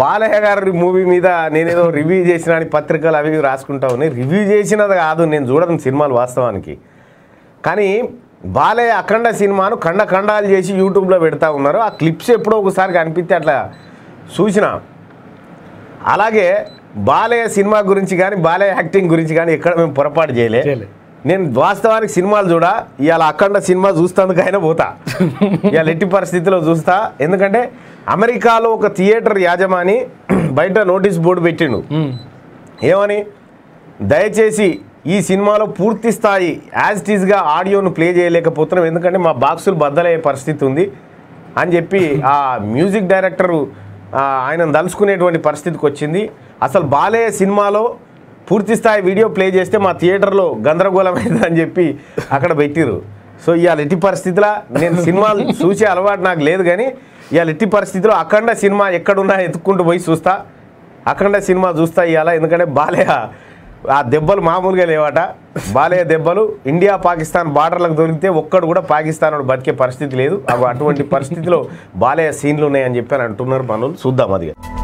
బాలయ్య గారి మూవీ మీద నేనేదో రివ్యూ చేసిన అని పత్రికలు అవి రాసుకుంటా ఉన్నాయి రివ్యూ చేసినది కాదు నేను చూడను సినిమాలు వాస్తవానికి కానీ బాలయ్య అఖండ సినిమాను ఖండ ఖండాలు చేసి యూట్యూబ్లో పెడతా ఉన్నారు ఆ క్లిప్స్ ఎప్పుడో ఒకసారి కనిపిస్తే అట్లా చూసిన అలాగే బాలయ్య సినిమా గురించి కానీ బాలయ్య యాక్టింగ్ గురించి కానీ ఎక్కడ మేము పొరపాటు చేయలే నేను వాస్తవానికి సినిమాలు చూడ ఇవాళ అఖండ సినిమా చూస్తందుకైనా పోతా ఇవాళ ఎట్టి పరిస్థితిలో చూస్తా ఎందుకంటే అమెరికాలో ఒక థియేటర్ యాజమాని బయట నోటీస్ బోర్డు పెట్టిండు ఏమని దయచేసి ఈ సినిమాలో పూర్తి స్థాయి యాజ్ టీజ్గా ఆడియోను ప్లే చేయలేకపోతున్నాం ఎందుకంటే మా బాక్సులు బద్దలయ్యే పరిస్థితి ఉంది అని చెప్పి ఆ మ్యూజిక్ డైరెక్టరు ఆయన దలుచుకునేటువంటి పరిస్థితికి వచ్చింది అసలు బాలే సినిమాలో పూర్తి స్థాయి వీడియో ప్లే చేస్తే మా థియేటర్లో గందరగోళం అని చెప్పి అక్కడ పెట్టిరు సో ఇవాళ ఎట్టి పరిస్థితిలో నేను సినిమాలు చూసే అలవాటు నాకు లేదు కానీ ఇవాళ ఎట్టి పరిస్థితిలో అఖండ సినిమా ఎక్కడున్నా ఎత్తుక్కుంటూ పోయి చూస్తా అఖండ సినిమా చూస్తా ఇవాళ ఎందుకంటే బాలయ్య ఆ దెబ్బలు మామూలుగా లేవాట బాలయ్య దెబ్బలు ఇండియా పాకిస్తాన్ బార్డర్లకు దొరికితే ఒక్కడు కూడా పాకిస్తాన్ బతికే పరిస్థితి లేదు అటువంటి పరిస్థితిలో బాలయ్య సీన్లు ఉన్నాయని చెప్పి అని అంటున్నారు మనం చూద్దాం అదిగా